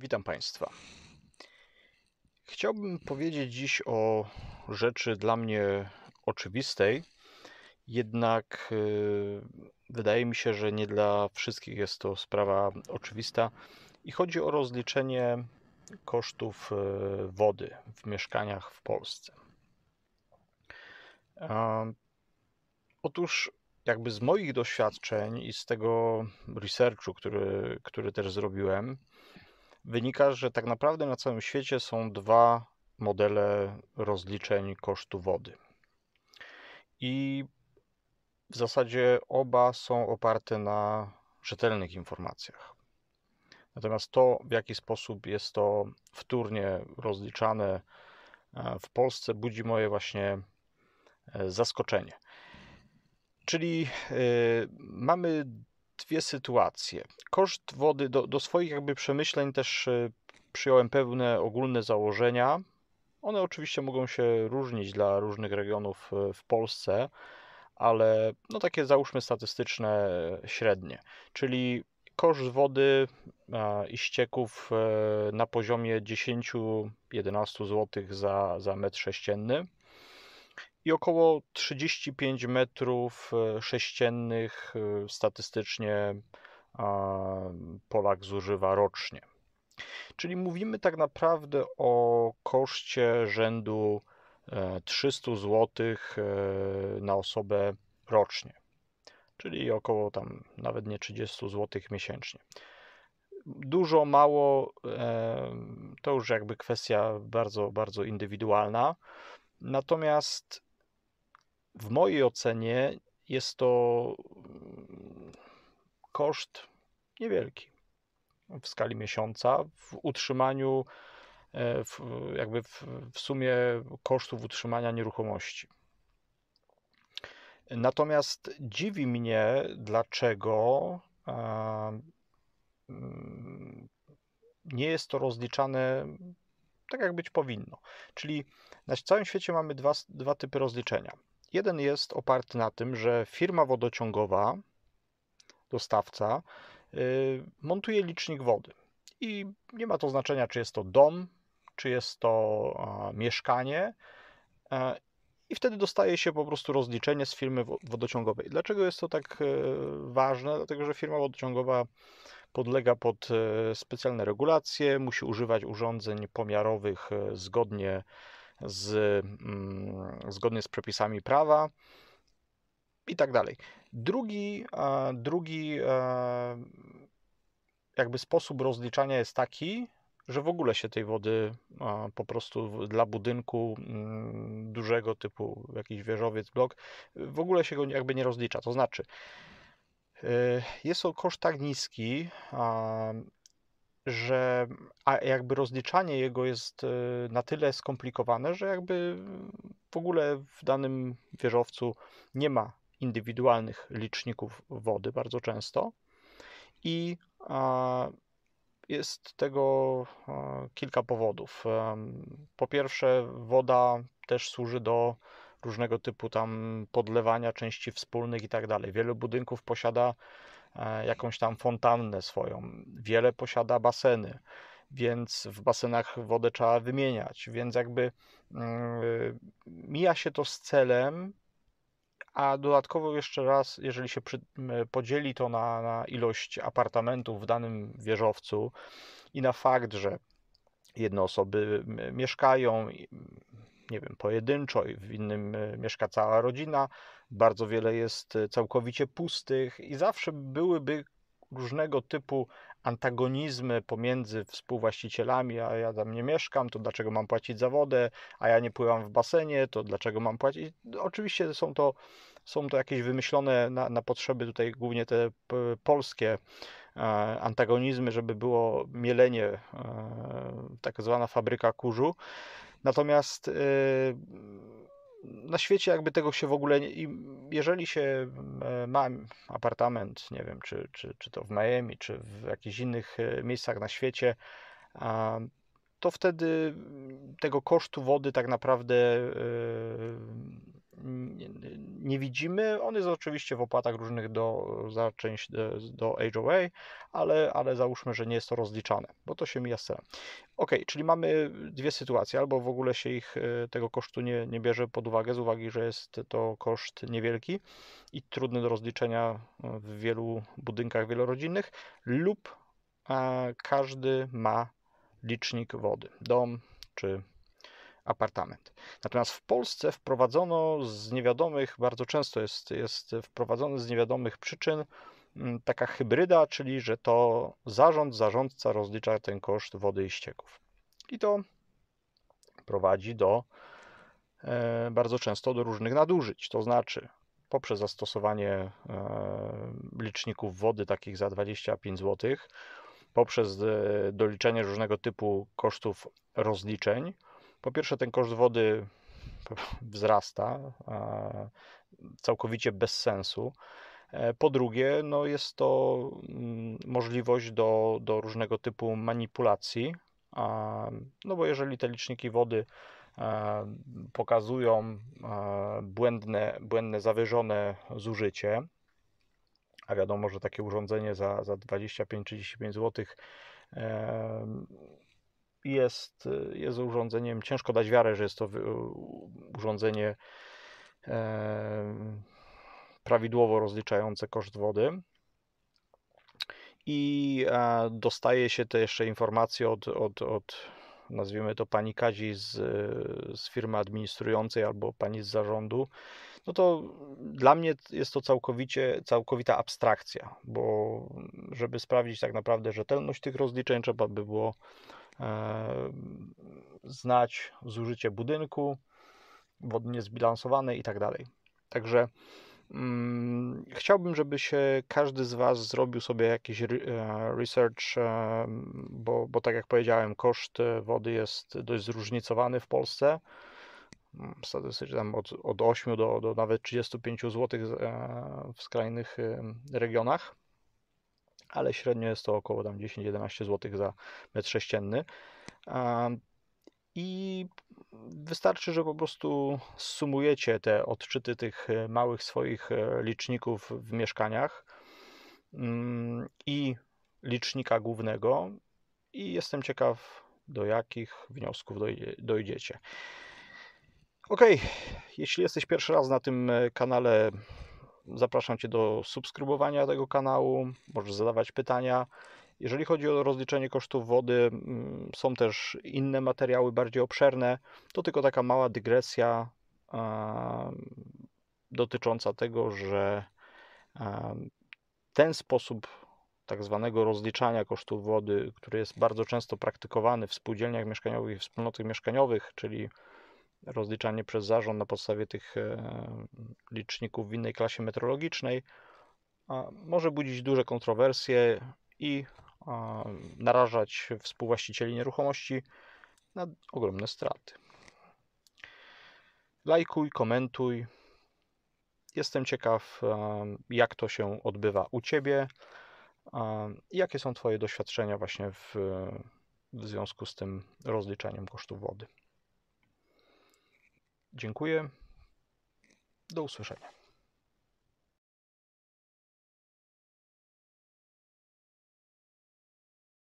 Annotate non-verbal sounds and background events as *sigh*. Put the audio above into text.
Witam Państwa. Chciałbym powiedzieć dziś o rzeczy dla mnie oczywistej, jednak y, wydaje mi się, że nie dla wszystkich jest to sprawa oczywista i chodzi o rozliczenie kosztów y, wody w mieszkaniach w Polsce. Otóż jakby z moich doświadczeń i z tego researchu, który, który też zrobiłem, wynika, że tak naprawdę na całym świecie są dwa modele rozliczeń kosztu wody. I w zasadzie oba są oparte na rzetelnych informacjach. Natomiast to, w jaki sposób jest to wtórnie rozliczane e, w Polsce, budzi moje właśnie e, zaskoczenie. Czyli e, mamy dwie sytuacje. Koszt wody, do, do swoich jakby przemyśleń też e, przyjąłem pewne ogólne założenia. One oczywiście mogą się różnić dla różnych regionów e, w Polsce, ale no takie załóżmy statystyczne e, średnie. Czyli koszt wody i ścieków na poziomie 10-11 zł za, za metr sześcienny i około 35 metrów e, sześciennych e, statystycznie Polak zużywa rocznie. Czyli mówimy tak naprawdę o koszcie rzędu 300 e, zł na osobę rocznie, czyli około tam nawet nie 30 zł miesięcznie. Dużo, mało to już jakby kwestia bardzo, bardzo indywidualna. Natomiast w mojej ocenie jest to mm, koszt niewielki w skali miesiąca w utrzymaniu, e, w, jakby w, w sumie kosztów utrzymania nieruchomości. Natomiast dziwi mnie, dlaczego mm, nie jest to rozliczane tak, jak być powinno. Czyli na całym świecie mamy dwa, dwa typy rozliczenia Jeden jest oparty na tym, że firma wodociągowa, dostawca, y, montuje licznik wody. I nie ma to znaczenia, czy jest to dom, czy jest to mieszkanie. E, I wtedy dostaje się po prostu rozliczenie z firmy wodociągowej. Dlaczego jest to tak e, ważne? Dlatego, że firma wodociągowa podlega pod e, specjalne regulacje, musi używać urządzeń pomiarowych zgodnie z z, mm, zgodnie z przepisami prawa i tak dalej. Drugi, e, drugi e, jakby sposób rozliczania jest taki, że w ogóle się tej wody e, po prostu dla budynku mm, dużego typu jakiś wieżowiec, blok, w ogóle się go jakby nie rozlicza. To znaczy, jest to koszt tak niski, że a jakby rozliczanie jego jest y, na tyle skomplikowane, że jakby w ogóle w danym wieżowcu nie ma indywidualnych liczników wody bardzo często i jest tego kilka powodów. Po pierwsze, woda też służy do różnego typu tam podlewania części wspólnych i tak dalej. Wielu budynków posiada E, jakąś tam fontannę swoją. Wiele posiada baseny, więc w basenach wodę trzeba wymieniać, więc jakby mm, mija się to z celem, a dodatkowo jeszcze raz, jeżeli się przy, podzieli to na, na ilość apartamentów w danym wieżowcu i na fakt, że jedne osoby mieszkają, nie wiem, pojedynczo i w innym e, mieszka cała rodzina, bardzo wiele jest y, całkowicie pustych i zawsze byłyby różnego typu antagonizmy pomiędzy współwłaścicielami, a ja tam nie mieszkam, to dlaczego mam płacić za wodę, a ja nie pływam w basenie, to dlaczego mam płacić. Oczywiście są to, są to jakieś wymyślone na, na potrzeby tutaj głównie te polskie e, antagonizmy, żeby było mielenie, e, tak zwana fabryka kurzu. Natomiast y, na świecie jakby tego się w ogóle nie... I jeżeli się e, ma apartament, nie wiem, czy, czy, czy to w Miami, czy w jakichś innych e, miejscach na świecie, to wtedy tego kosztu wody tak naprawdę e, nie widzimy. On jest oczywiście w opłatach różnych do, za część e, do age away, ale, ale załóżmy, że nie jest to rozliczane, bo to się mija z celem. Ok, czyli mamy dwie sytuacje, albo w ogóle się ich e, tego kosztu nie, nie bierze pod uwagę, z uwagi, że jest to koszt niewielki i trudny do rozliczenia e, w wielu budynkach wielorodzinnych, lub każdy ma licznik wody, dom czy apartament. Natomiast w Polsce wprowadzono z niewiadomych, bardzo często jest, jest wprowadzony z niewiadomych przyczyn mm, taka hybryda, czyli że to zarząd, zarządca rozlicza ten koszt wody i ścieków. I to prowadzi do e, bardzo często do różnych nadużyć. To znaczy, poprzez zastosowanie e, liczników wody takich za 25 zł, poprzez e, doliczenie różnego typu kosztów rozliczeń, po pierwsze, ten koszt wody *laughs* wzrasta całkowicie bez sensu. E, po drugie, no jest to mm, możliwość do, do różnego typu manipulacji, no bo jeżeli te liczniki wody e, pokazują e, błędne, błędne zawyżone zużycie, a wiadomo, że takie urządzenie za, za 25-35 zł jest, y, jest urządzeniem, ciężko dać wiarę, że jest to y, urządzenie prawidłowo rozliczające koszt wody. I dostaje się te jeszcze informacje od, od, od nazwijmy to pani Kazi z, z firmy administrującej albo pani z zarządu, no to dla mnie jest to całkowicie, całkowita abstrakcja, bo żeby sprawdzić tak naprawdę rzetelność tych rozliczeń, trzeba by było e, znać zużycie budynku, wodnie zbilansowane i tak dalej. Także Mm, chciałbym, żeby się każdy z Was zrobił sobie jakiś e, research, bo, bo tak jak powiedziałem, koszt e, wody jest dość zróżnicowany w Polsce. Mm, statystycznie tam od, od 8 do, do nawet 35 zł e, w skrajnych regionach, ale średnio jest to około 10-11 zł za metr sześcienny i wystarczy, że po prostu sumujecie te odczyty tych e, małych swoich e, liczników w mieszkaniach mm, i licznika głównego i jestem ciekaw, do jakich wniosków dojdziecie. Ok, jeśli jesteś pierwszy raz na tym e, kanale, zapraszam Cię do subskrybowania tego kanału, możesz zadawać pytania. Jeżeli chodzi o rozliczenie kosztów wody, mm, są też inne materiały bardziej obszerne. To tylko taka mała dygresja dotycząca tego, że ten sposób tak zwanego rozliczania kosztów wody, który jest bardzo często praktykowany w spółdzielniach mieszkaniowych i wspólnotach mieszkaniowych, czyli rozliczanie przez zarząd na podstawie tych e, liczników w innej klasie metrologicznej, może budzić duże kontrowersje i narażać współwłaścicieli nieruchomości na ogromne straty. Lajkuj, komentuj. Jestem ciekaw, jak to się odbywa u Ciebie. Jakie są Twoje doświadczenia właśnie w, w związku z tym rozliczaniem kosztów wody? Dziękuję. Do usłyszenia.